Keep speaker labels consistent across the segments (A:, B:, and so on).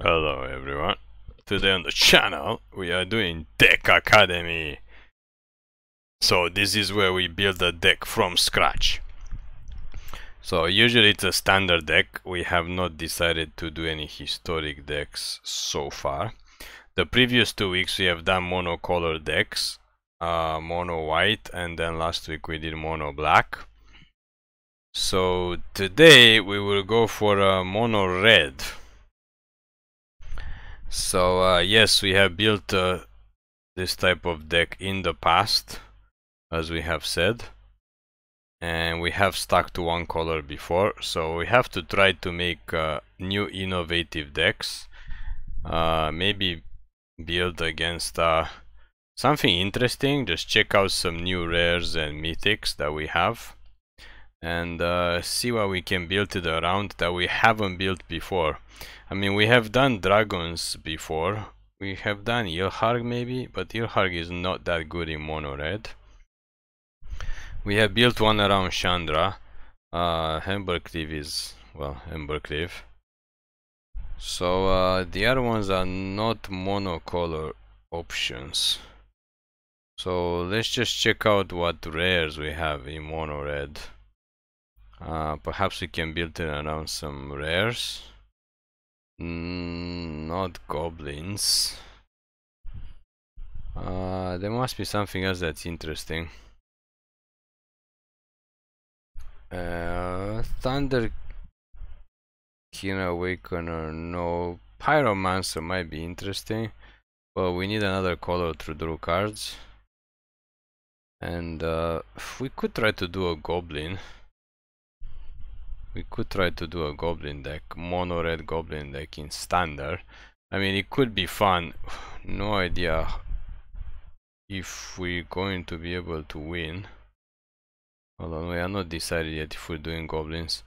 A: Hello everyone. Today on the channel we are doing Deck Academy. So this is where we build a deck from scratch. So usually it's a standard deck. We have not decided to do any historic decks so far. The previous two weeks we have done monocolor decks. Uh, mono white and then last week we did mono black. So today we will go for a mono red. So uh, yes, we have built uh, this type of deck in the past, as we have said. And we have stuck to one color before, so we have to try to make uh, new innovative decks. Uh, maybe build against uh, something interesting, just check out some new rares and mythics that we have. And uh, see what we can build it around that we haven't built before. I mean, we have done dragons before. We have done Ilharg maybe, but Ilharg is not that good in mono red. We have built one around Chandra. Uh, Embercleave is, well, Embercliff. So uh, the other ones are not monocolor options. So let's just check out what rares we have in mono red. Uh, perhaps we can build it around some rares. Mm, not goblins. Uh, there must be something else that's interesting. Uh, Thunder King Awakener, no. Pyromancer might be interesting. But we need another color to draw cards. And uh, we could try to do a goblin we could try to do a goblin deck, mono red goblin deck in standard. I mean, it could be fun. No idea if we're going to be able to win. Hold on, we are not decided yet if we're doing goblins.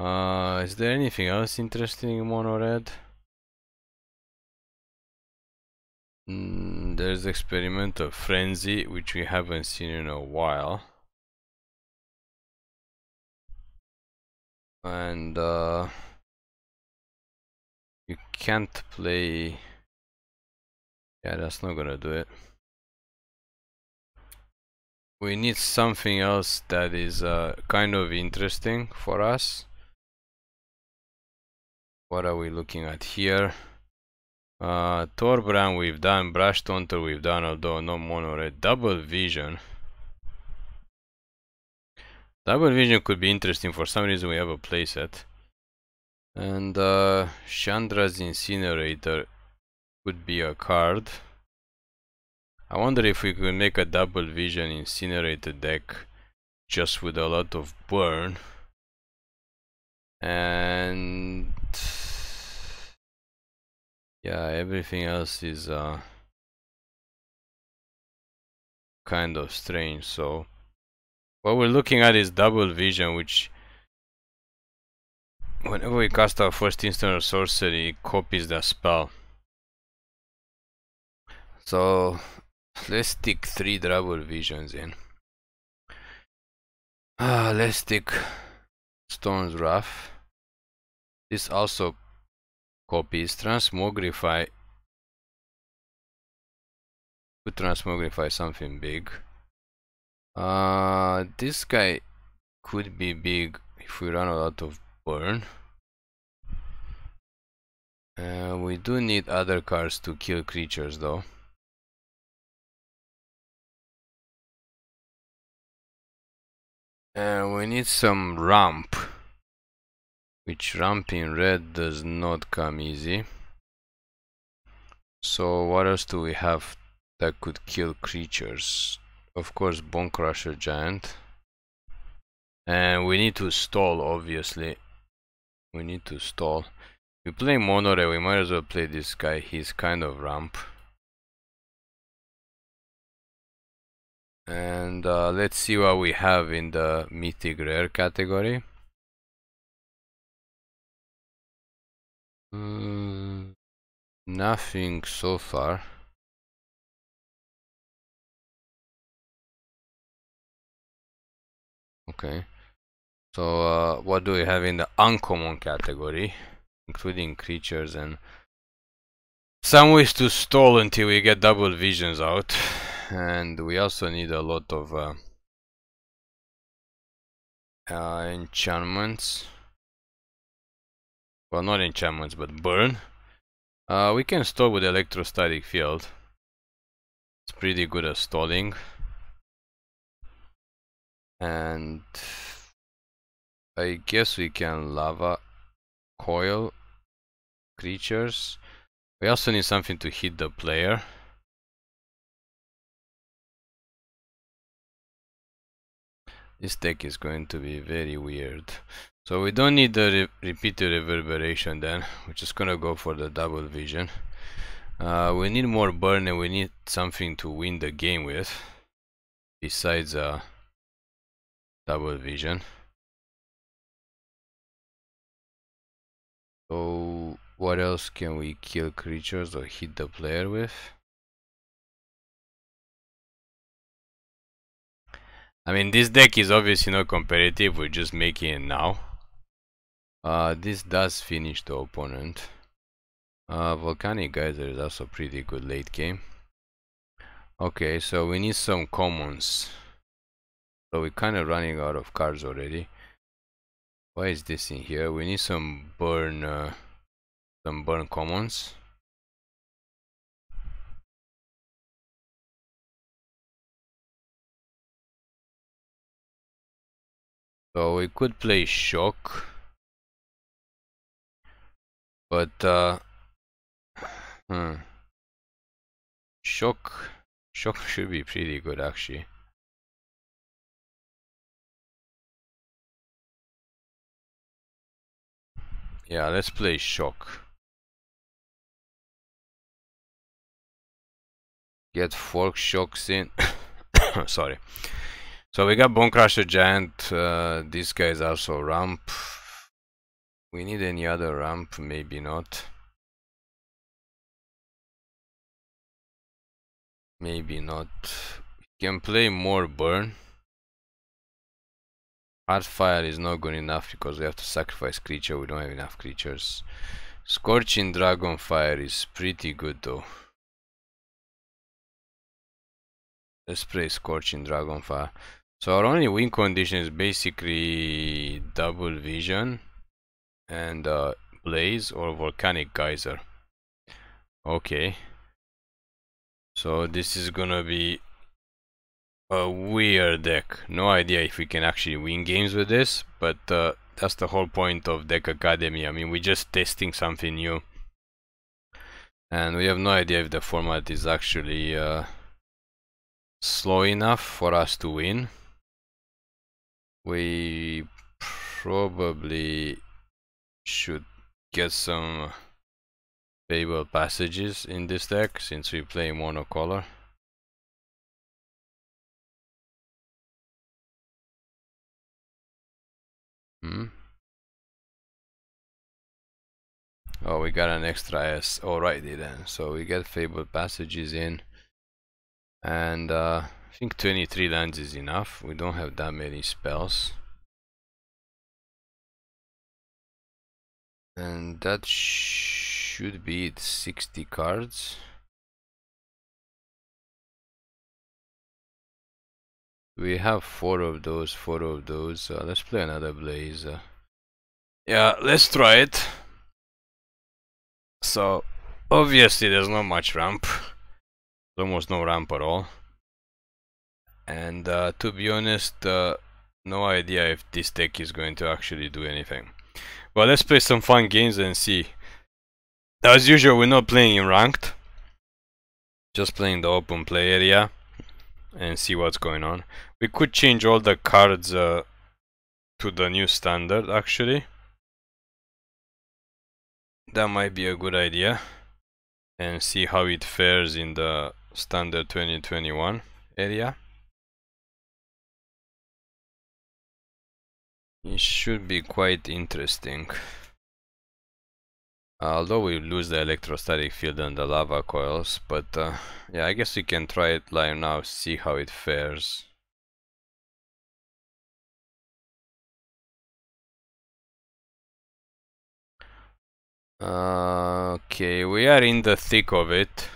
A: Uh, is there anything else interesting in mono red? Mm, there's experimental frenzy,
B: which we haven't seen in a while. and uh, you can't play yeah that's not gonna do it
A: we need something else that is uh, kind of interesting for us what are we looking at here uh, Torbran we've done, Brush Taunter we've done, although no mono red, double vision Double vision could be interesting. For some reason, we have a playset. And uh, Chandra's incinerator could be a card. I wonder if we could make a double vision incinerator deck just with a lot of burn. And
B: yeah, everything else is uh,
A: kind of strange. So what we're looking at is double vision, which whenever we cast our first instant or sorcery, it copies
B: the spell. So let's stick three double visions in. Uh, let's stick Stone's Wrath. This also copies Transmogrify. Could transmogrify something big. Uh, this guy could be big if we run out of burn. Uh, we do need other cars to kill creatures though. And uh, we need some
A: ramp. Which ramp in red does not come easy. So what else do we have that could kill creatures? Of course, Bone Crusher Giant. And we need to stall, obviously. We need to stall. We play Monore, we might as well play this guy. He's kind of ramp. And uh, let's see what we have in the mythic rare category.
B: Mm, nothing so far. Okay. So
A: uh, what do we have in the uncommon category? Including creatures and some ways to stall until we get double visions out. And we also need a lot of uh, uh, enchantments. Well, not enchantments, but burn. Uh, we can stall with electrostatic field. It's pretty good at stalling
B: and I guess we can lava coil creatures we also need something to hit the player
A: this deck is going to be very weird so we don't need the re repeated reverberation then we're just gonna go for the double vision uh, we need more burn and we need something to win the game with besides a uh, double vision.
B: So what else can we kill creatures or hit the player with?
A: I mean this deck is obviously not competitive, we're just making it now. Uh, this does finish the opponent. Uh, Volcanic Geyser is also pretty good late game. Okay, so we need some commons. So we're kind of running out of cards already. Why is this in here? We need some burn, uh, some burn commons.
B: So we could play shock, but uh, hmm. shock, shock should be pretty good actually. Yeah, let's play shock.
A: Get fork shocks in. Sorry. So we got Bone Crusher Giant. Uh, this guy is also ramp. We need any other ramp? Maybe not.
B: Maybe not.
A: We can play more burn. Artfire is not good enough because we have to sacrifice creature, we don't have enough creatures. Scorching Dragonfire is pretty good though. Let's play Scorching Dragonfire. So our only win condition is basically double vision and uh, blaze or volcanic geyser. Okay. So this is gonna be a weird deck. No idea if we can actually win games with this, but uh, that's the whole point of Deck Academy. I mean, we're just testing something new. And we have no idea if the format is actually uh, slow enough for us to win. We probably should get some uh, Fable passages in this deck since we play monocolor.
B: Hmm. Oh, we got an extra S
A: alrighty then. So we get fabled passages in, and uh, I think 23 lands is enough. We don't have that many spells.
B: And that should be it, 60 cards. We have four of those, four of those. Uh, let's play another blaze.
A: Uh, yeah, let's try it. So, obviously there's not much ramp. Almost no ramp at all. And uh, to be honest, uh, no idea if this deck is going to actually do anything. But let's play some fun games and see. As usual, we're not playing in ranked. Just playing the open play area and see what's going on. We could change all the cards uh, to the new standard actually. That might be a good idea and see how it fares in the standard 2021
B: area. It should
A: be quite interesting. Although we lose the electrostatic field and the lava coils, but uh, yeah, I guess we can try it live now, see how it fares.
B: Uh, okay, we are in the thick of it.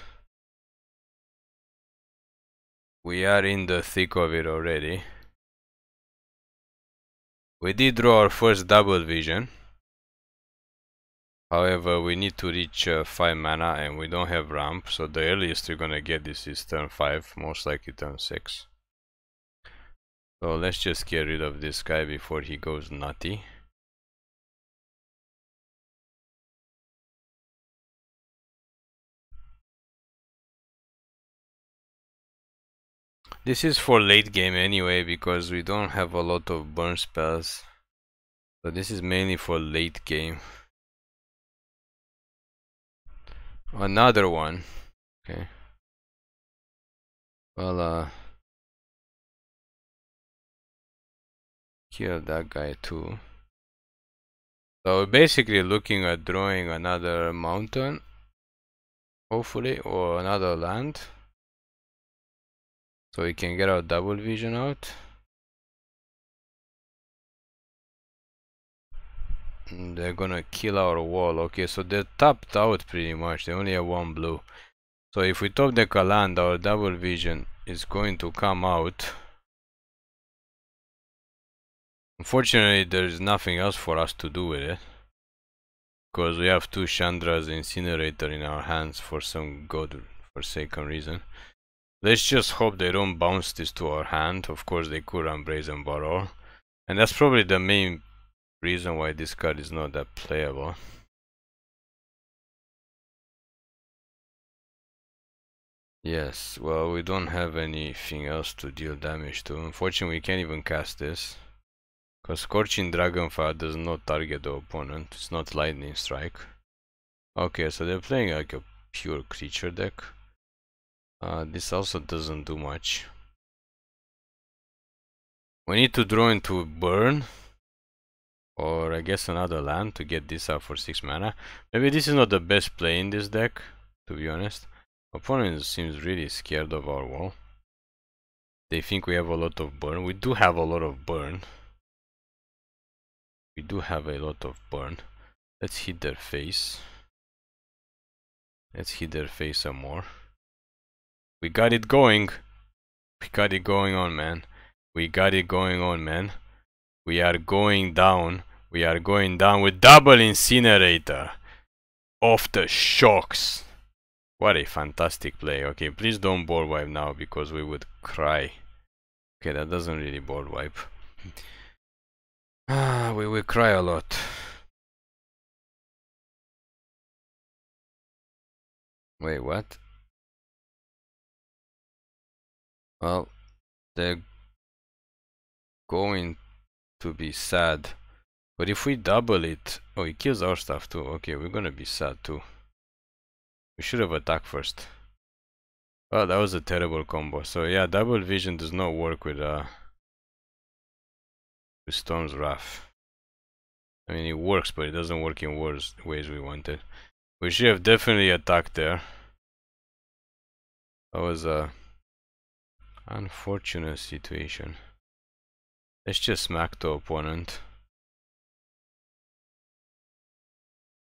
B: We are
A: in the thick of it already. We did draw our first double vision. However, we need to reach uh, 5 mana and we don't have ramp, so the earliest you're gonna get this is turn 5, most likely turn 6. So let's just get rid of this guy before he goes nutty. This is for late game anyway, because we don't have a lot of burn spells. So this is mainly for late game.
B: Another one. Okay. Well, uh... Kill that guy too. So we're basically looking at drawing another mountain. Hopefully, or another land. So we
A: can get our double vision out. And they're gonna kill our wall. Okay, so they're tapped out pretty much. They only have one blue. So if we top the Kaland, our double vision is going to come out. Unfortunately, there's nothing else for us to do with it. Because we have two Chandra's incinerator in our hands for some god forsaken reason. Let's just hope they don't bounce this to our hand. Of course, they could run Brazen Barrel. And that's probably the main reason why this card is not that playable. Yes, well, we don't have anything else to deal damage to. Unfortunately, we can't even cast this. Because Scorching Dragonfire does not target the opponent. It's not Lightning Strike. Okay, so they're playing like a pure creature deck. Uh, this also doesn't do much. We need to draw into burn. Or I guess another land to get this up for 6 mana. Maybe this is not the best play in this deck, to be honest. Opponent seems really scared of our wall. They think we have a lot of burn. We do have a lot of burn.
B: We do have a lot of burn. Let's hit their face.
A: Let's hit their face some more. We got it going. We got it going on, man. We got it going on, man. We are going down. We are going down with double incinerator. Off the shocks. What a fantastic play. Okay, please don't ball wipe now because we would cry. Okay, that doesn't really ball wipe. Ah, we will
B: cry a lot. Wait, what? Well,
A: they're going to be sad. But if we double it... Oh, it kills our stuff too. Okay, we're gonna be sad too. We should have attacked first. Oh, that was a terrible combo. So yeah, double vision does not work with, uh, with Storm's Wrath. I mean, it works, but it doesn't work in worse ways we wanted. We should have definitely attacked there. That was a... Uh,
B: Unfortunate situation. Let's just smack the opponent.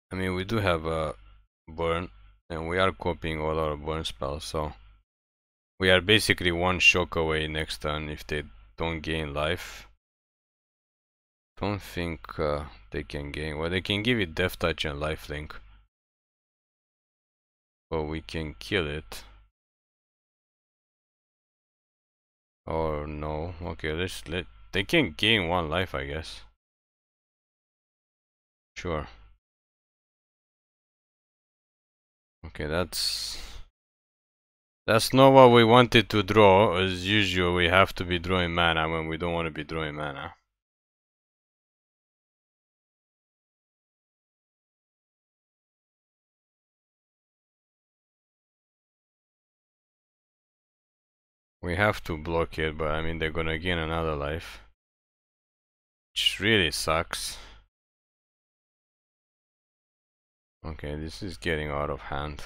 B: I mean, we do have a burn,
A: and we are copying all our burn spells, so... We are basically one shock away next turn if they don't gain life. Don't think uh, they can gain. Well, they can give it Death Touch and Lifelink.
B: But we can kill it. Or oh, no. Okay, let's let they can gain one life I guess. Sure.
A: Okay, that's that's not what we wanted to draw. As usual, we have to be drawing mana when we don't want to be drawing mana.
B: We have to block it, but I mean they're gonna gain another life. Which really sucks. Okay, this is getting out of hand.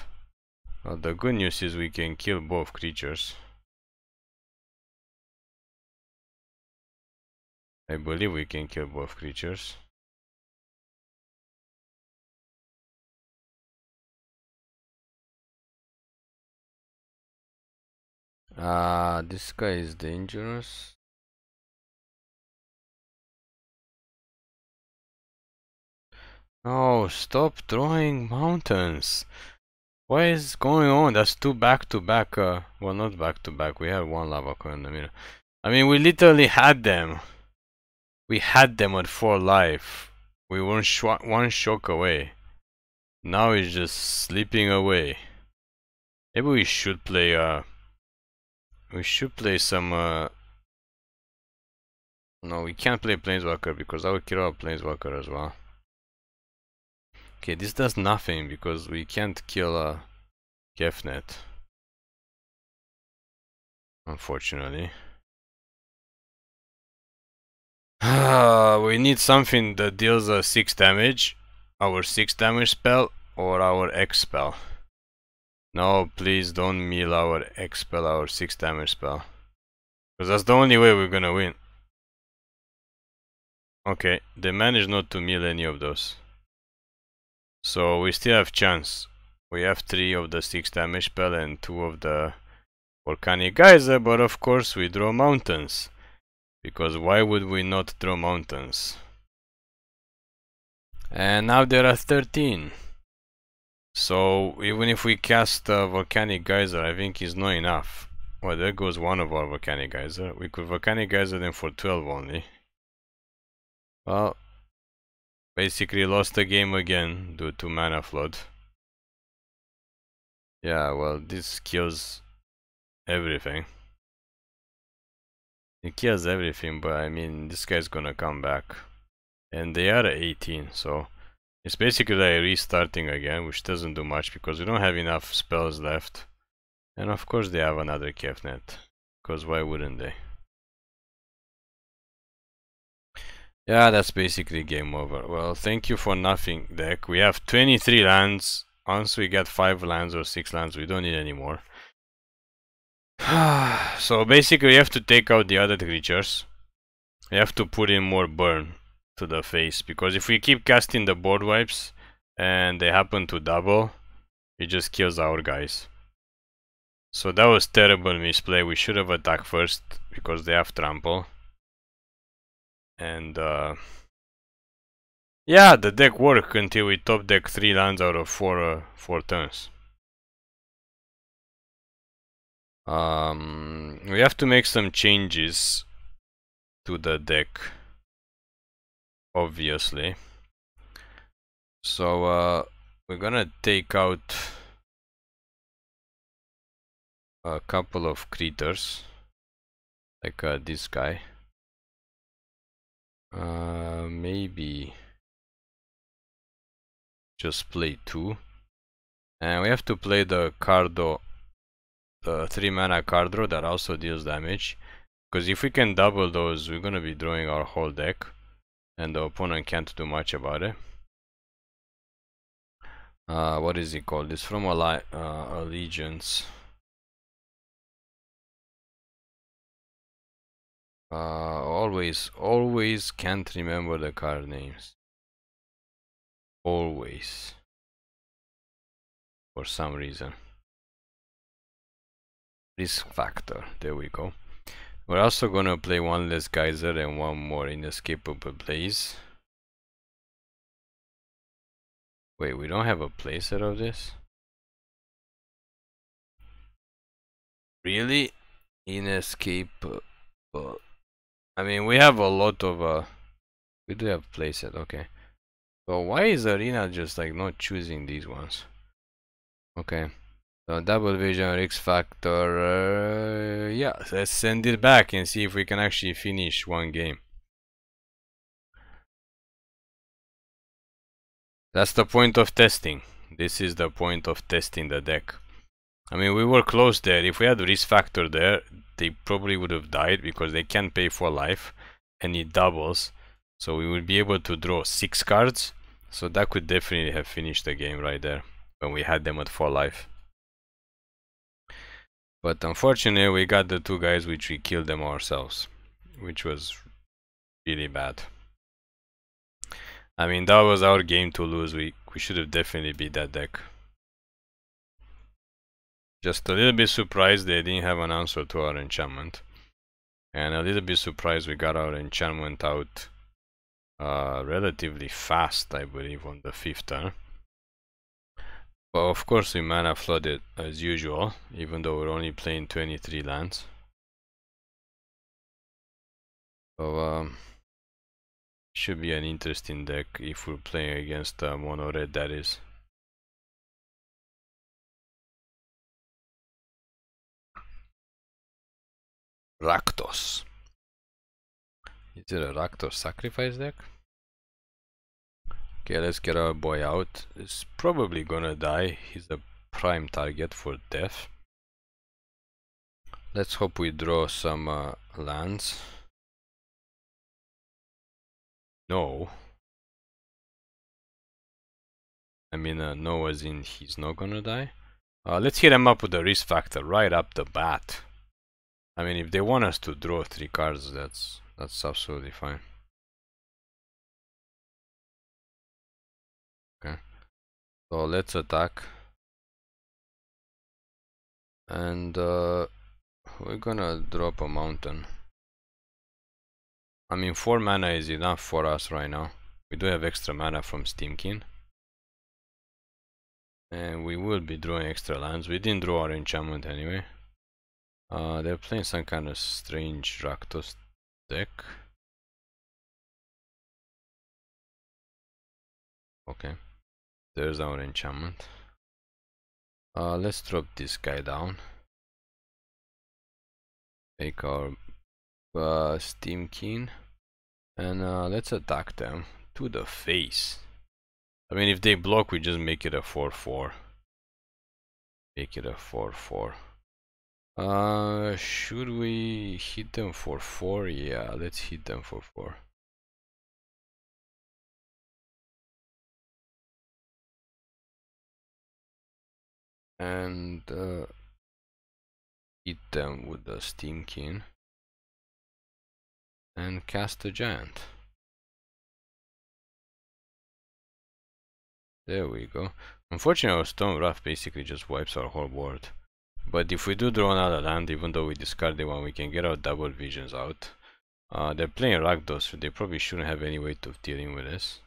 B: Well, the good news is we can kill both creatures. I believe we can kill both creatures. Ah, uh, this guy is dangerous.
A: Oh, stop drawing mountains. What is going on? That's two back to back. Uh, well, not back to back. We have one lava cone. in the middle. I mean, we literally had them. We had them at four life. We weren't sh one shock away. Now he's just slipping away. Maybe we should play. Uh, we should play some... Uh... No, we can't play Planeswalker because I will kill our Planeswalker as well. Okay, this does nothing because we can't kill
B: a uh, Gefnet. Unfortunately.
A: we need something that deals a uh, 6 damage, our 6 damage spell or our X spell. No, please don't mill our expel our 6 damage spell. Because that's the only way we're gonna win. Okay, they managed not to mill any of those. So we still have chance. We have 3 of the 6 damage spell and 2 of the volcanic geyser, but of course we draw mountains. Because why would we not draw mountains? And now there are 13. So even if we cast a volcanic geyser, I think is not enough. Well, there goes one of our volcanic geyser. We could volcanic geyser them for 12 only. Well, basically lost the game again due to mana flood. Yeah, well, this kills everything. It kills everything, but I mean, this guy's gonna come back. And they are 18, so it's basically like restarting again, which doesn't do much because we don't have enough spells left. And of course they have another Kefnet, because why wouldn't they? Yeah, that's basically game over. Well, thank you for nothing, deck. We have 23 lands. Once we get 5 lands or 6 lands, we don't need any more. so basically, we have to take out the other creatures. We have to put in more burn to the face because if we keep casting the board wipes and they happen to double it just kills our guys so that was terrible misplay we should have attacked first because they have trample and uh, yeah the deck worked until we top deck 3 lands out of 4 uh, four turns um, we have to make some changes to the deck obviously. So uh, we're gonna take out
B: a couple of critters, like uh, this guy. Uh, maybe
A: just play two. And we have to play the Cardo, the 3 mana cardo that also deals damage. Because if we can double those, we're gonna be drawing our whole deck and the opponent can't do much about it. Uh, what is it called? It's from
B: Alli uh, Allegiance. Uh, always, always can't remember the card names. Always. For some
A: reason. Risk factor, there we go. We're also going to play one less geyser and one more inescapable blaze. Wait, we don't have a playset of this?
B: Really? Inescapable.
A: I mean, we have a lot of... Uh, we do have playset, okay. So why is Arena just like not choosing these ones? Okay. So double vision X factor. Uh, yeah, let's send it back and see if we can actually finish one game. That's the point of testing. This is the point of testing the deck. I mean, we were close there. If we had risk factor there, they probably would have died because they can pay for life and it doubles. So we would be able to draw six cards. So that could definitely have finished the game right there when we had them at four life. But unfortunately, we got the two guys which we killed them ourselves, which was really bad. I mean, that was our game to lose. We, we should have definitely beat that deck. Just a little bit surprised they didn't have an answer to our enchantment. And a little bit surprised we got our enchantment out uh, relatively fast, I believe, on the fifth turn. Well, of course we mana flooded as usual, even though we're only playing 23 lands.
B: So, um, should be an interesting deck if we're playing against uh, mono red that is.
A: Raktos. Is it a Raktos sacrifice deck? Okay, let's get our boy out. He's probably gonna die. He's a prime target for death. Let's hope we draw some uh,
B: lands. No.
A: I mean, uh, no as in he's not gonna die. Uh, let's hit him up with the risk factor right up the bat. I mean, if they want us to draw three cards, that's that's absolutely fine.
B: So let's attack. And uh, we're gonna drop a mountain.
A: I mean, 4 mana is enough for us right now. We do have extra mana from Steamkin. And we will be drawing extra lands. We didn't draw our enchantment anyway. Uh, they're playing some kind of strange
B: Rakdos deck. Okay. There's our enchantment. Uh, let's drop this guy down. Make our
A: uh, steam keen. And uh, let's attack them to the face. I mean, if they block, we just make it a 4-4. Make it a 4-4. Uh, should we hit
B: them for 4? Yeah, let's hit them for 4. and uh, them with the steam kin and cast a giant.
A: There we go. Unfortunately our stone wrath basically just wipes our whole board. But if we do draw another land, even though we discard the one, we can get our double visions out. Uh, they're playing Rakdos, so they probably shouldn't have any way of dealing with this.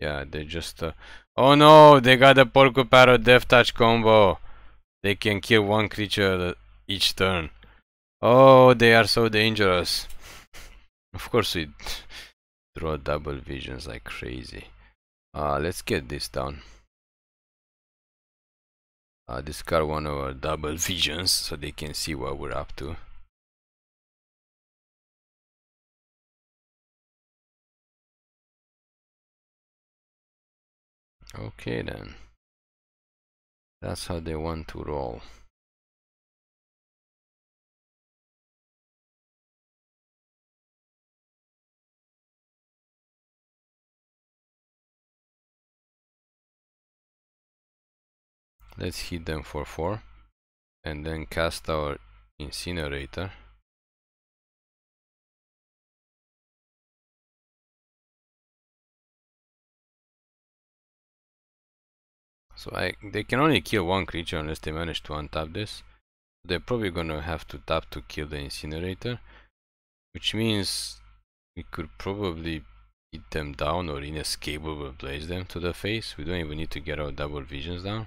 A: Yeah, they just... Uh, oh no, they got a Porco Death Touch combo. They can kill one creature each turn. Oh, they are so dangerous. of course we draw double visions like
B: crazy. Uh, let's get this down. Uh, discard one of our double visions so they can see what we're up to. Okay then. That's how they want to roll. Let's hit them for 4 and then cast our incinerator.
A: So I, they can only kill one creature unless they manage to untap this. They're probably gonna have to tap to kill the incinerator. Which means we could probably beat them down or inescapable blaze them to the face. We don't even need to get our double visions down.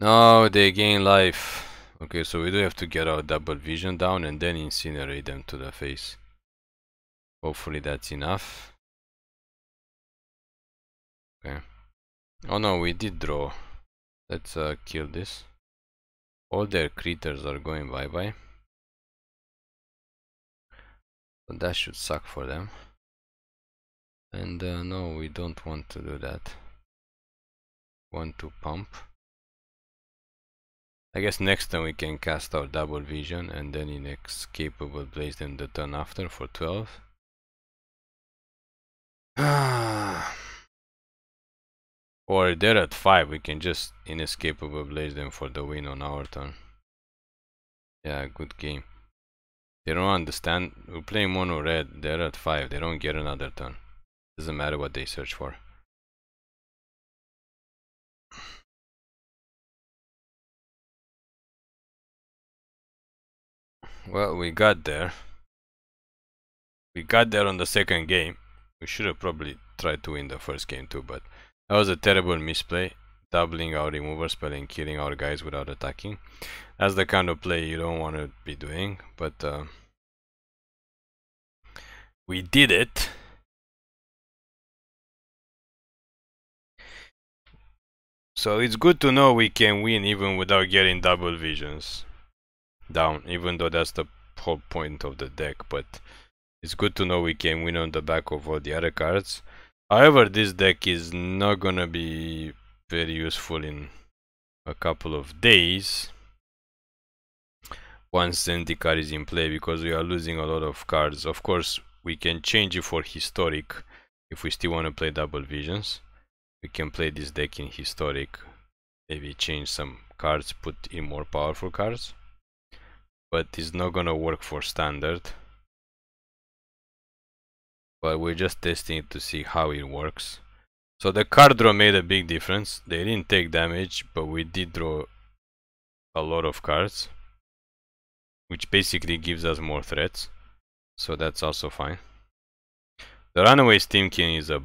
A: Now they gain life. Okay, so we do have to get our double vision down and then incinerate them to the face. Hopefully that's
B: enough. Okay. Oh no, we did draw. Let's uh, kill this. All their creatures are going bye-bye. But that should suck for them. And uh, no, we don't want to do that. Want
A: to pump. I guess next time we can cast our double vision and then in we'll place then the turn after for 12. Ah. Or they're at 5, we can just inescapable blaze them for the win on our turn. Yeah, good game. They don't understand. We're playing mono red, they're at 5, they don't get another turn. Doesn't matter what they search for. Well, we got there. We got there on the second game. We should have probably tried to win the first game too, but... That was a terrible misplay, doubling our remover spell and killing our guys without attacking. That's the kind of play you don't want to be doing, but uh, we did it. So it's good to know we can win even without getting double visions down, even though that's the whole point of the deck, but it's good to know we can win on the back of all the other cards. However, this deck is not gonna be very useful in a couple of days once Zendikar is in play because we are losing a lot of cards. Of course, we can change it for Historic if we still want to play Double Visions. We can play this deck in Historic, maybe change some cards, put in more powerful cards. But it's not gonna work for Standard but we're just testing it to see how it works. So the card draw made a big difference. They didn't take damage, but we did draw a lot of cards, which basically gives us more threats. So that's also fine. The Runaway Steamkin is a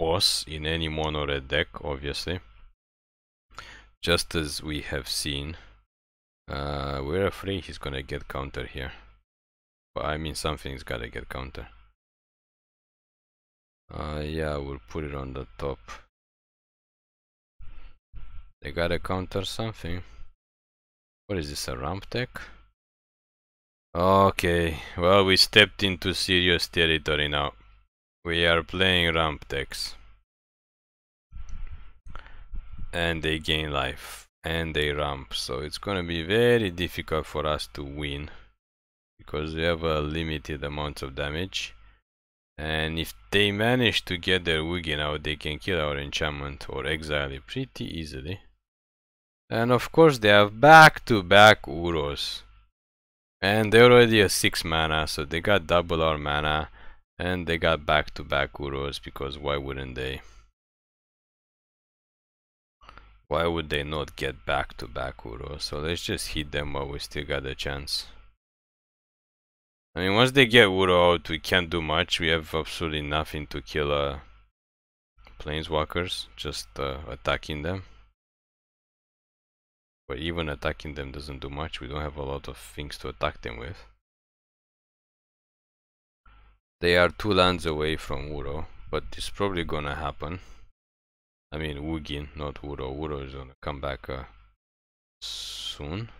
A: boss in any mono red deck, obviously. Just as we have seen. Uh, we're afraid he's gonna get counter here. But I mean something's gotta get counter.
B: Uh, yeah, we'll put it on the top.
A: They gotta counter something. What is this, a ramp tech? Okay, well, we stepped into serious territory now. We are playing ramp techs. And they gain life. And they ramp. So it's gonna be very difficult for us to win. Because we have a limited amount of damage. And if they manage to get their Wiggin out, they can kill our enchantment or exile it pretty easily. And of course they have back-to-back -back Uros. And they're already a 6 mana, so they got double our mana. And they got back-to-back -back Uros, because why wouldn't they? Why would they not get back-to-back -back Uros? So let's just hit them while we still got a chance. I mean, once they get Uro out, we can't do much. We have absolutely nothing to kill uh, planeswalkers, just uh, attacking them. But even attacking them doesn't do much. We don't have a lot of things to attack them with. They are two lands away from Uro, but it's probably gonna happen. I mean, Wugin, not Uro. Uro is gonna come back uh, soon.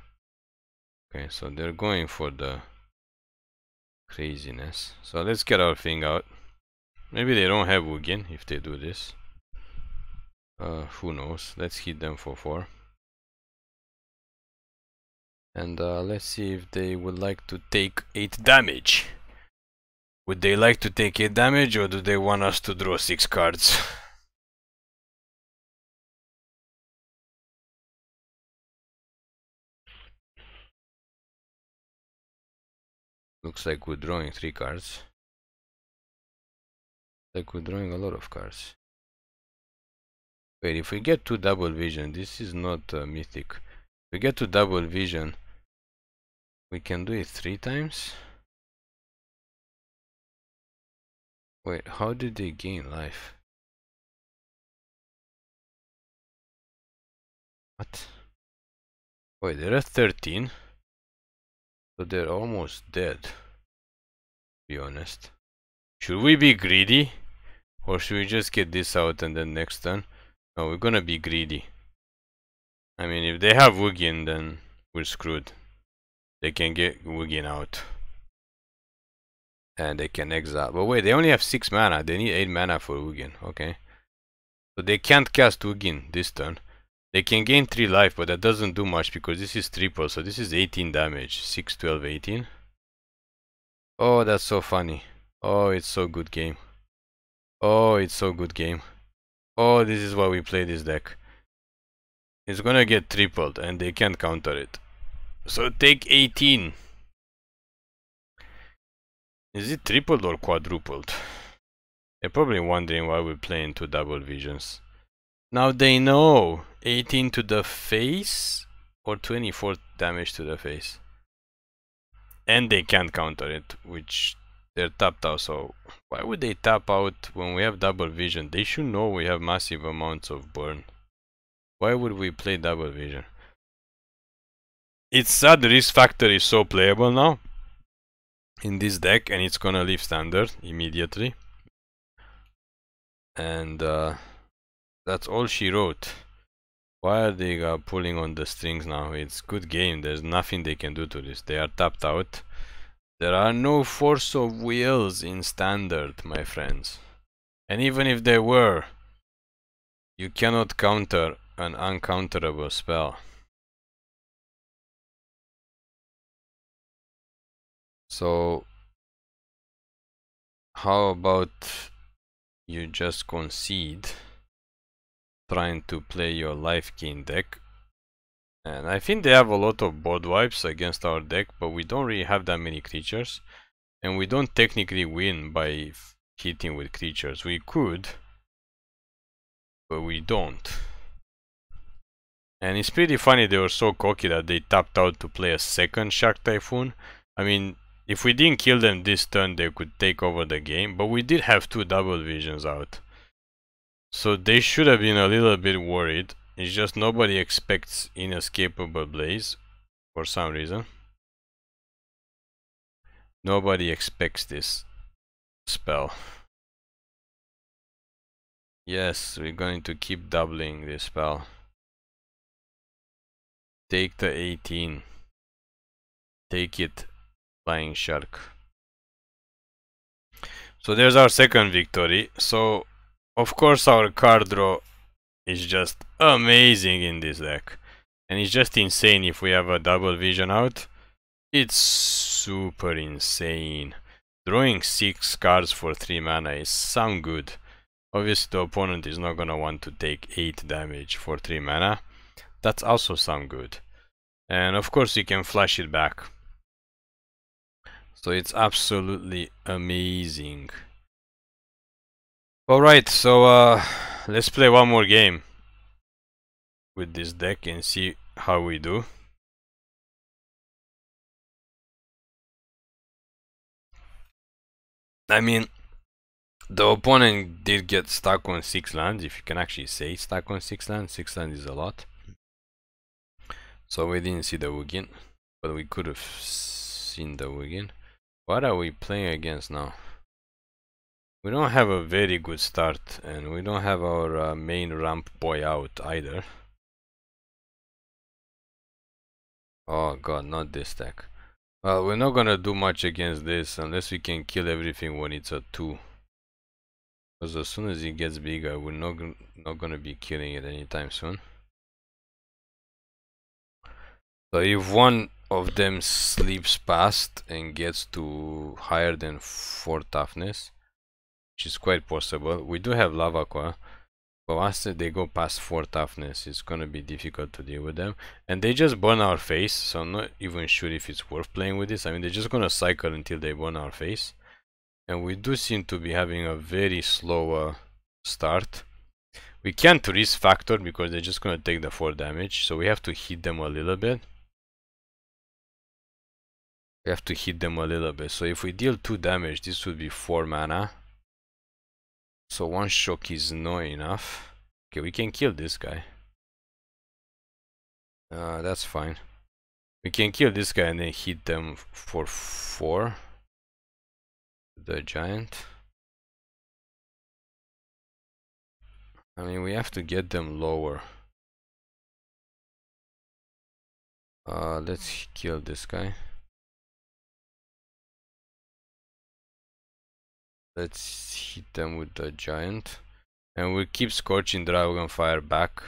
A: Okay, so they're going for the Craziness. So let's get our thing out. Maybe they don't have Ugin if they do this. Uh, who knows. Let's hit them for 4. And uh, let's see if they would like to take 8 damage. Would they like to take 8 damage or do they want us to draw 6 cards?
B: Looks like we're drawing three cards.
A: Like we're drawing a lot of cards. Wait, if we get to double vision, this is not uh, mythic. If we get to double vision,
B: we can do it three times. Wait, how did they gain life? What? Wait, there are 13.
A: So they're almost dead. be honest. Should we be greedy? Or should we just get this out and then next turn? No, we're gonna be greedy. I mean, if they have Wugin, then we're screwed. They can get Wugin out. And they can exile. But wait, they only have 6 mana. They need 8 mana for Wugin. Okay. So they can't cast Wugin this turn. They can gain 3 life, but that doesn't do much because this is triple, so this is 18 damage. 6, 12, 18. Oh, that's so funny. Oh, it's so good game. Oh, it's so good game. Oh, this is why we play this deck. It's gonna get tripled and they can't counter it. So take 18. Is it tripled or quadrupled? They're probably wondering why we're playing two double visions. Now they know! 18 to the face or 24 damage to the face. And they can't counter it, which they're tapped out, so why would they tap out when we have double vision? They should know we have massive amounts of burn. Why would we play double vision? It's sad risk factor is so playable now in this deck and it's gonna leave standard immediately. And uh, that's all she wrote. Why are they uh, pulling on the strings now? It's good game. There's nothing they can do to this. They are tapped out. There are no force of wheels in standard, my friends. And even if there were, you cannot counter
B: an uncounterable spell. So, how about
A: you just concede? trying to play your life gain deck. And I think they have a lot of board wipes against our deck, but we don't really have that many creatures. And we don't technically win by hitting with creatures. We could, but we don't. And it's pretty funny they were so cocky that they tapped out to play a second Shark Typhoon. I mean, if we didn't kill them this turn, they could take over the game, but we did have two double visions out. So they should have been a little bit worried. It's just nobody expects inescapable blaze for some reason. Nobody expects this spell.
B: Yes, we're going to keep doubling this spell. Take the 18. Take
A: it, Flying Shark. So there's our second victory. So of course our card draw is just amazing in this deck. And it's just insane if we have a double vision out. It's super insane. Drawing 6 cards for 3 mana is some good. Obviously the opponent is not gonna want to take 8 damage for 3 mana. That's also some good. And of course you can flash it back. So it's absolutely amazing. Alright, so uh, let's play one more game
B: with this deck and see how we do.
A: I mean, the opponent did get stuck on 6 lands, if you can actually say stuck on 6 lands, 6 lands is a lot. So we didn't see the wugin, but we could have seen the wugin. What are we playing against now? We don't have a very good start and we don't have our uh, main ramp boy out either. Oh god, not this deck! Well, we're not gonna do much against this unless we can kill everything when it's a 2. Because as soon as it gets bigger, we're not, not gonna be killing it anytime soon. So if one of them sleeps past and gets to higher than 4 toughness, which is quite possible. We do have Lavaqua, but once they go past 4 toughness, it's gonna be difficult to deal with them. And they just burn our face, so I'm not even sure if it's worth playing with this. I mean, they're just gonna cycle until they burn our face. And we do seem to be having a very slow uh, start. We can't risk factor because they're just gonna take the 4 damage, so we have to hit them a little bit. We have to hit them a little bit. So if we deal 2 damage, this would be 4 mana. So one shock is not enough. Okay, we can kill this guy. Uh, that's fine. We can kill this guy and then hit them
B: for 4. The giant. I mean, we have to get them lower. Uh, let's kill this guy. Let's hit
A: them with the giant. And we'll keep scorching dragon fire back.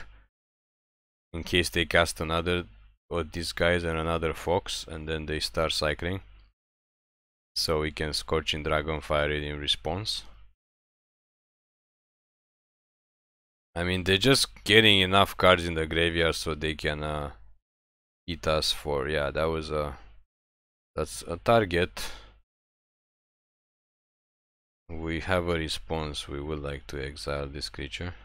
A: In case they cast another or these guys and another fox and then they start cycling. So we can scorching dragon fire it in response.
B: I mean they're just getting enough cards in the graveyard so they can uh, eat us for yeah that was a that's a target we have a
A: response. We would like to exile this creature.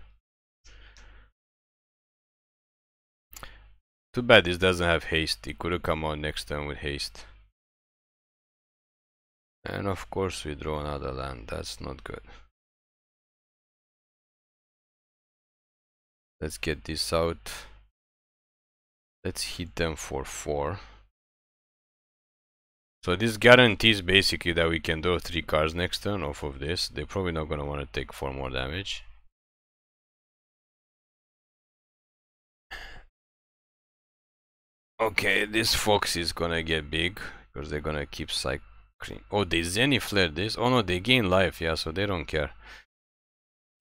A: Too bad this doesn't have haste. It could have come out next turn with haste. And of course we draw another land. That's not good.
B: Let's get this out.
A: Let's hit them for 4. So this guarantees basically that we can draw three cards next turn off of this. They're probably not going to want to take four more damage. Okay, this fox is gonna get big because they're gonna keep cycling. Oh, they Zenny flare this. Oh no, they gain life. Yeah, so they don't care.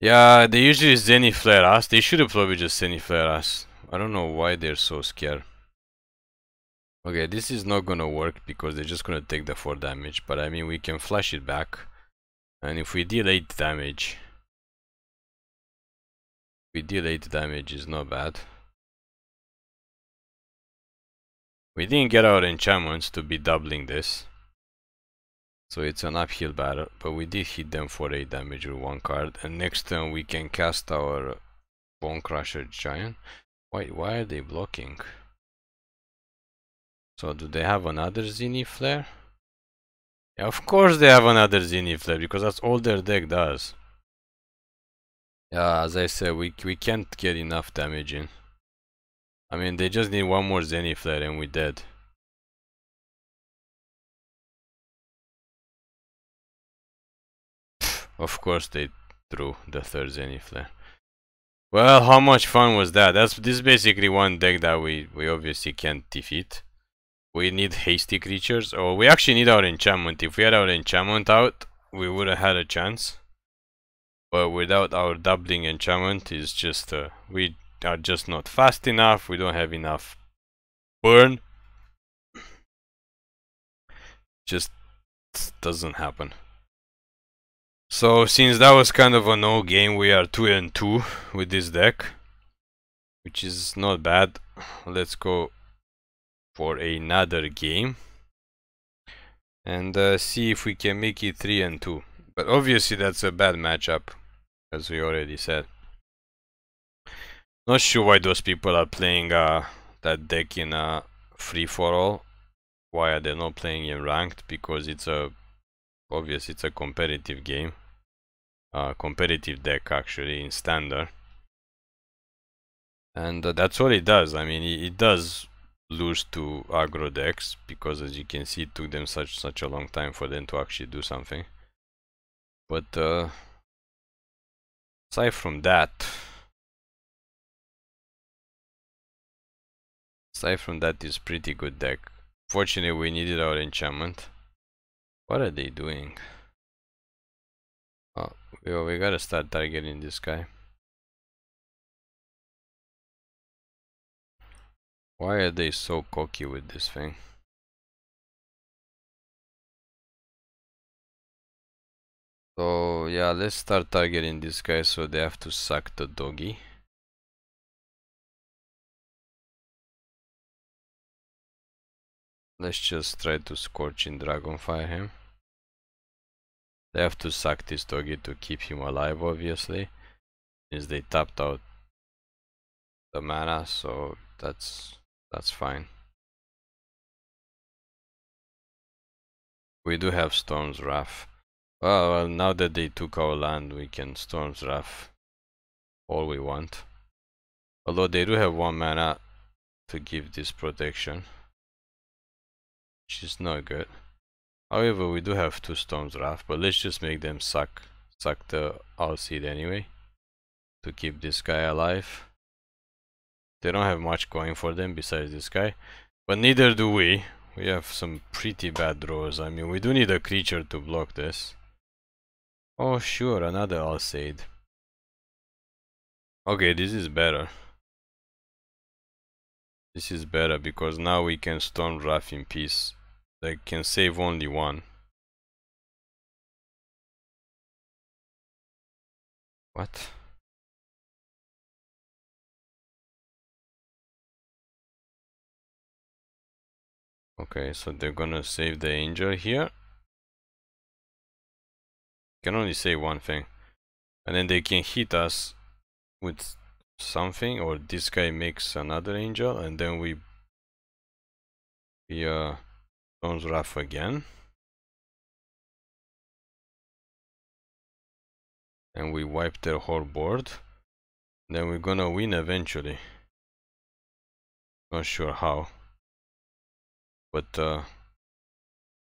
A: Yeah, they usually Zenny flare us. They should have probably just Zenny flare us. I don't know why they're so scared. Okay, this is not gonna work because they're just gonna take the 4 damage, but I mean we can flash it back. And if we deal 8 damage, we deal 8 damage is not bad. We didn't get our enchantments to be doubling this. So it's an uphill battle, but we did hit them for 8 damage with one card. And next turn we can cast our Bone Crusher Giant. Wait, why are they blocking? So do they have another Zini Flare? Yeah, of course they have another Zini Flare because that's all their deck does. Yeah, as I said, we, we can't get enough damage in. I mean, they just need one more Zini Flare and we're dead.
B: of course
A: they threw the third Zeni Flare. Well, how much fun was that? That's this basically one deck that we we obviously can't defeat. We need hasty creatures. Or oh, we actually need our enchantment. If we had our enchantment out, we would have had a chance. But without our doubling enchantment, is just uh, we are just not fast enough. We don't have enough burn. Just doesn't happen. So since that was kind of a no game, we are 2 and 2 with this deck, which is not bad. Let's go for another game and uh, see if we can make it 3 and 2 but obviously that's a bad matchup as we already said not sure why those people are playing uh, that deck in a free-for-all why are they not playing in ranked because it's a obvious it's a competitive game uh, competitive deck actually in standard and uh, that's what it does I mean it, it does lose to aggro decks because as you can see it took them such such a long time for them to actually do something but uh,
B: aside from that aside from that is pretty good deck fortunately we needed our enchantment what are they doing oh we, we gotta start targeting this guy Why are they so cocky with this thing? So yeah, let's start targeting this guy. so they have to suck the doggy. Let's just try to
A: scorch and dragonfire him. They have to suck this doggy to keep him alive obviously. Since they tapped out the mana,
B: so that's that's fine.
A: We do have Storm's Wrath. Well, well, now that they took our land, we can Storm's Wrath all we want. Although they do have one mana to give this protection. Which is not good. However, we do have two Storm's Wrath, but let's just make them suck, suck the all seed anyway. To keep this guy alive. They don't have much going for them besides this guy. But neither do we. We have some pretty bad draws. I mean, we do need a creature to block this. Oh, sure, another Alcide. Okay, this is better.
B: This is better because now we can storm Wrath in peace. They can save only one. What? Okay, so they're gonna save
A: the angel here. Can only say one thing. And then they can hit us with something or this guy makes another angel and then we we uh stone's rough
B: again. And we wipe their whole board. Then we're gonna win eventually. Not sure how. But uh,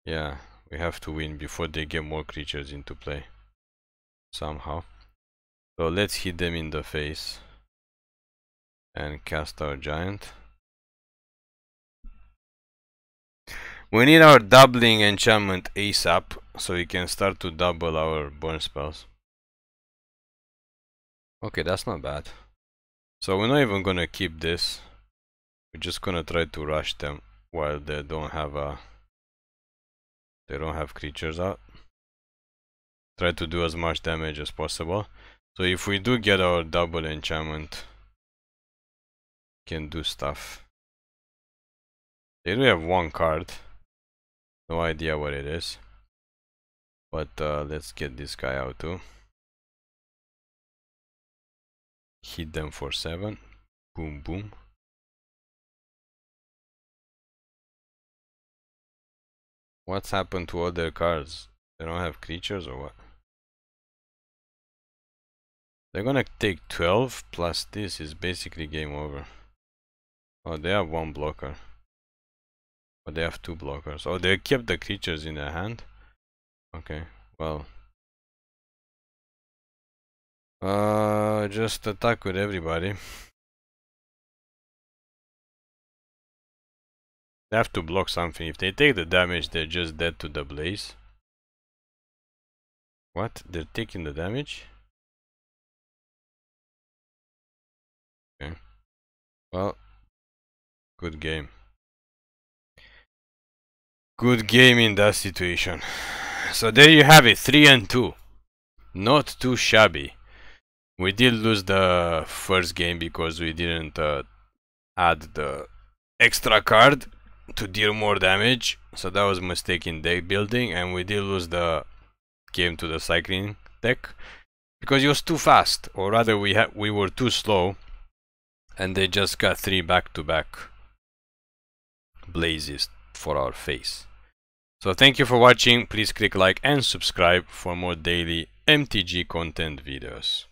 A: yeah, we have to win before they get more creatures into play somehow. So let's hit them in the face and cast our giant. We need our doubling enchantment ASAP so we can start to double our burn spells. Okay, that's not bad. So we're not even gonna keep this. We're just gonna try to rush them while they don't have a they don't have creatures out. try to do as much damage as possible so if we do get our double enchantment
B: can do stuff they do have one card no idea what it is but uh, let's get this guy out too hit them for 7 boom boom
A: What's happened to other cards? They don't have creatures or what? They're gonna take 12 plus this is basically game over. Oh, they have one blocker. But oh, they have two blockers. Oh, they
B: kept the creatures in their hand? Okay, well. Uh, just attack with everybody. They have to block something. If they take the damage, they're just dead to the blaze. What? They're taking the damage? Okay.
A: Well, good game. Good game in that situation. So there you have it, 3 and 2. Not too shabby. We did lose the first game because we didn't uh, add the extra card to deal more damage. So that was a mistake in deck building and we did lose the game to the cycling deck because it was too fast or rather we had we were too slow and they just got three to -back blazes for our face. So thank you for watching, please click like and subscribe for more daily MTG content videos.